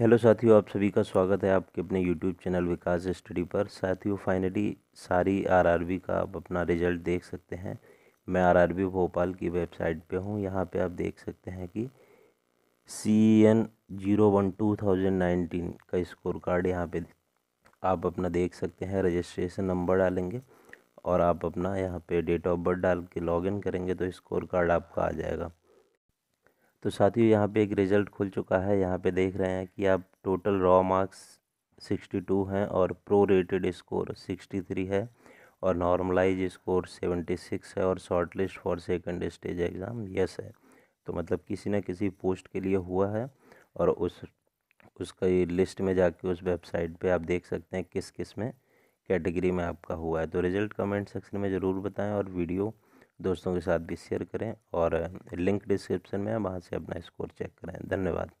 hello साथियों आप सभी का स्वागत है आपके अपने यूट्यूब चैनल विकास स्टडी पर साथियों फाइनली सारी आरआरबी का आप अपना रिजल्ट देख सकते हैं मैं आरआरबी भोपाल की वेबसाइट पे हूँ यहाँ पे आप देख सकते हैं कि C N zero one two thousand nineteen का स्कोर कार्ड यहाँ पे आप अपना देख सकते हैं रजिस्ट्रेशन नंबर डालेंगे और आप अपना यहाँ पर डेट ऑफ बर्थ डाल के लॉगिन करेंगे तो स्कोर कार्ड आपका आ जाएगा तो साथियों यहाँ पे एक रिज़ल्ट खुल चुका है यहाँ पे देख रहे हैं कि आप टोटल रॉ मार्क्स 62 हैं और प्रो रेटेड स्कोर 63 है और नॉर्मलाइज स्कोर 76 है और short list for second stage exam yes है तो मतलब किसी न किसी पोस्ट के लिए हुआ है और उस उसका ये लिस्ट में जाके उस वेबसाइट पे आप देख सकते हैं किस किस में कैटेगरी में आपका हुआ है तो रिज़ल्ट कमेंट सेक्शन में ज़रूर बताएं और वीडियो दोस्तों के साथ भी शेयर करें और लिंक डिस्क्रिप्शन में है वहाँ से अपना स्कोर चेक करें धन्यवाद